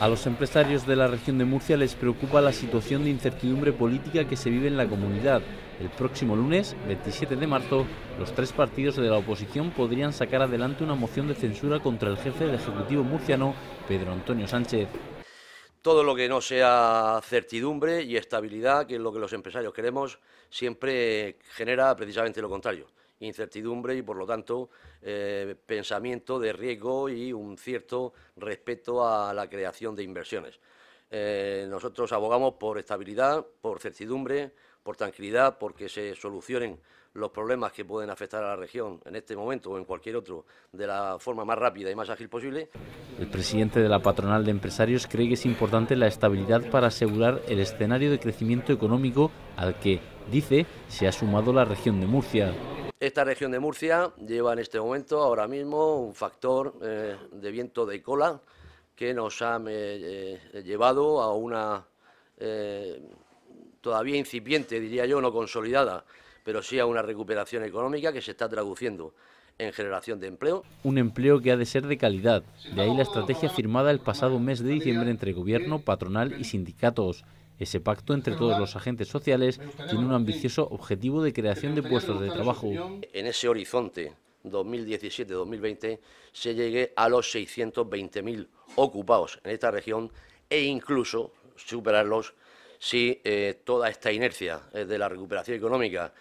A los empresarios de la región de Murcia les preocupa la situación de incertidumbre política que se vive en la comunidad. El próximo lunes, 27 de marzo, los tres partidos de la oposición podrían sacar adelante una moción de censura contra el jefe del Ejecutivo murciano, Pedro Antonio Sánchez. Todo lo que no sea certidumbre y estabilidad, que es lo que los empresarios queremos, siempre genera precisamente lo contrario incertidumbre y, por lo tanto, eh, pensamiento de riesgo y un cierto respeto a la creación de inversiones. Eh, nosotros abogamos por estabilidad, por certidumbre, por tranquilidad, porque se solucionen los problemas que pueden afectar a la región en este momento o en cualquier otro de la forma más rápida y más ágil posible. El presidente de la patronal de empresarios cree que es importante la estabilidad para asegurar el escenario de crecimiento económico al que, dice, se ha sumado la región de Murcia. Esta región de Murcia lleva en este momento, ahora mismo, un factor eh, de viento de cola que nos ha eh, eh, llevado a una todavía incipiente, diría yo, no consolidada, pero sí a una recuperación económica que se está traduciendo en generación de empleo. Un empleo que ha de ser de calidad. De ahí la estrategia firmada el pasado mes de diciembre entre Gobierno, patronal y sindicatos ese pacto entre todos los agentes sociales tiene un ambicioso objetivo de creación de puestos de trabajo. En ese horizonte 2017-2020 se llegue a los 620.000 ocupados en esta región e incluso superarlos si eh, toda esta inercia eh, de la recuperación económica,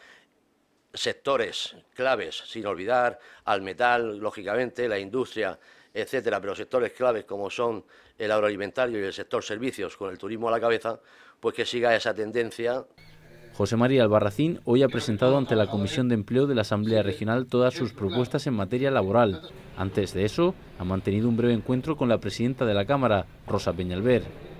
sectores claves, sin olvidar al metal, lógicamente, la industria, etcétera, pero sectores claves como son el agroalimentario y el sector servicios, con el turismo a la cabeza, pues que siga esa tendencia. José María Albarracín hoy ha presentado ante la Comisión de Empleo de la Asamblea Regional todas sus propuestas en materia laboral. Antes de eso, ha mantenido un breve encuentro con la presidenta de la Cámara, Rosa Peñalver.